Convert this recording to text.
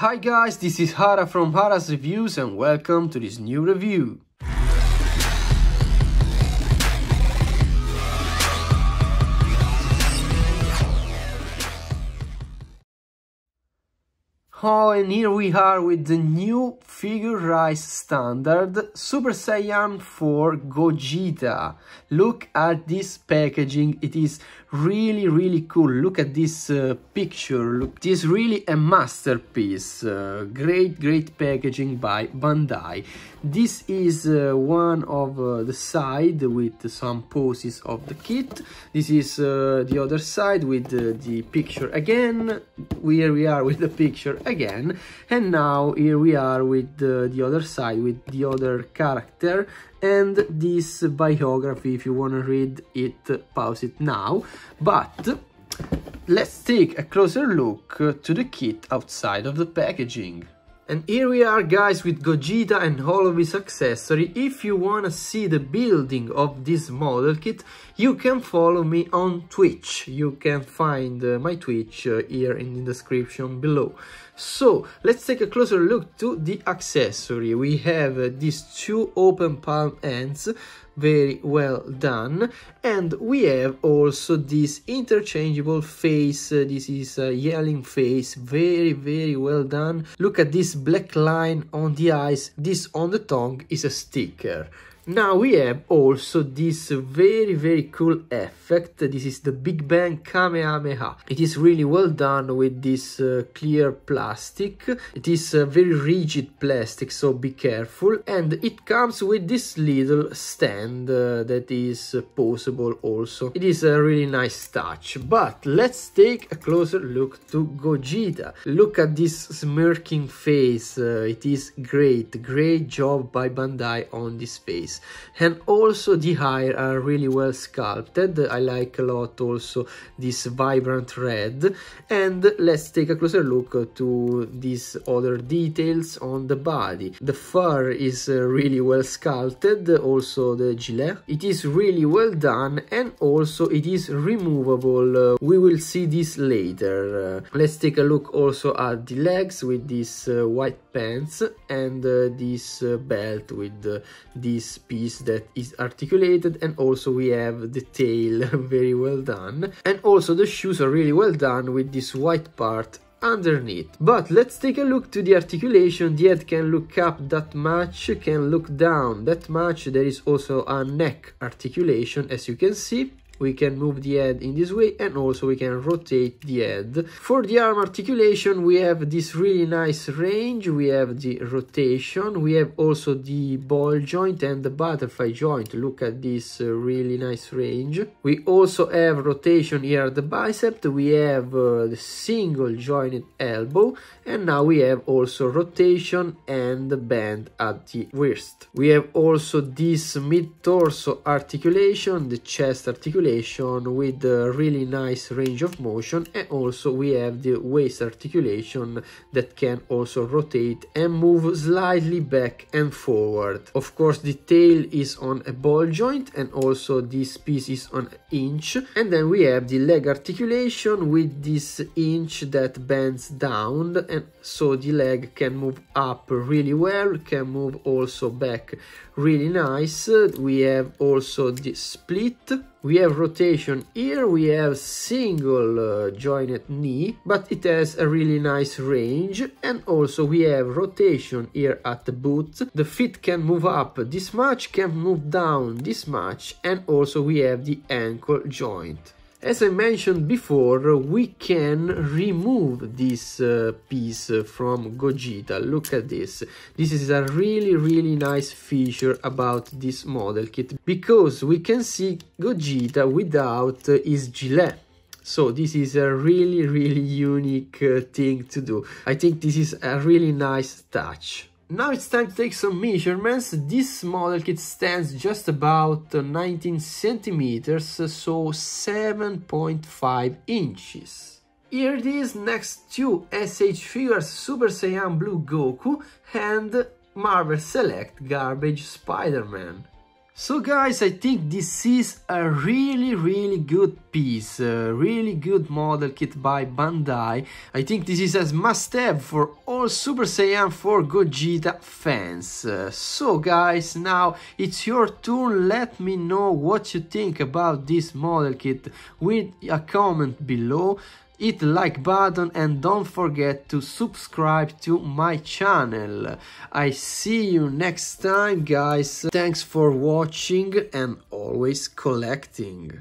Hi guys, this is Hara from Hara's Reviews and welcome to this new review. Oh, and here we are with the new Figure Rise standard Super Saiyan 4 Gogeta. Look at this packaging, it is really really cool. Look at this uh, picture, Look, it is really a masterpiece. Uh, great great packaging by Bandai. This is uh, one of uh, the side with some poses of the kit. This is uh, the other side with uh, the picture again. Here we are with the picture again and now here we are with the, uh, the other side with the other character and this biography if you want to read it pause it now but let's take a closer look to the kit outside of the packaging and here we are guys with Gogeta and all of his accessory. If you wanna see the building of this model kit, you can follow me on Twitch. You can find uh, my Twitch uh, here in the description below. So let's take a closer look to the accessory. We have uh, these two open palm ends, very well done. And we have also this interchangeable face. Uh, this is a yelling face, very, very well done. Look at this black line on the eyes. This on the tongue is a sticker. Now we have also this very very cool effect, this is the Big Bang Kamehameha. It is really well done with this uh, clear plastic, it is a very rigid plastic so be careful and it comes with this little stand uh, that is uh, possible also. It is a really nice touch, but let's take a closer look to Gogeta. Look at this smirking face, uh, it is great, great job by Bandai on this face and also the hair are really well sculpted i like a lot also this vibrant red and let's take a closer look to these other details on the body the fur is uh, really well sculpted also the gilet it is really well done and also it is removable uh, we will see this later uh, let's take a look also at the legs with these uh, white pants and uh, this uh, belt with this piece that is articulated and also we have the tail very well done and also the shoes are really well done with this white part underneath but let's take a look to the articulation the head can look up that much can look down that much there is also a neck articulation as you can see we can move the head in this way and also we can rotate the head for the arm articulation we have this really nice range we have the rotation we have also the ball joint and the butterfly joint look at this uh, really nice range we also have rotation here at the bicep we have uh, the single jointed elbow and now we have also rotation and bend at the wrist we have also this mid torso articulation the chest articulation articulation with a really nice range of motion and also we have the waist articulation that can also rotate and move slightly back and forward. Of course the tail is on a ball joint and also this piece is on an inch and then we have the leg articulation with this inch that bends down and so the leg can move up really well, can move also back really nice. We have also the split we have rotation here, we have single uh, jointed knee, but it has a really nice range and also we have rotation here at the boot. The feet can move up this much, can move down this much and also we have the ankle joint. As I mentioned before, we can remove this uh, piece from Gogeta. Look at this. This is a really, really nice feature about this model kit because we can see Gogeta without uh, his gilet. So this is a really, really unique uh, thing to do. I think this is a really nice touch. Now it's time to take some measurements. This model kit stands just about 19 centimeters, so 7.5 inches. Here it is next to SH Figures Super Saiyan Blue Goku and Marvel Select Garbage Spider-Man. So guys, I think this is a really, really good piece, a really good model kit by Bandai. I think this is a must-have for all Super Saiyan 4 Gogeta fans. Uh, so guys, now it's your turn, let me know what you think about this model kit with a comment below hit the like button and don't forget to subscribe to my channel. I see you next time guys, thanks for watching and always collecting.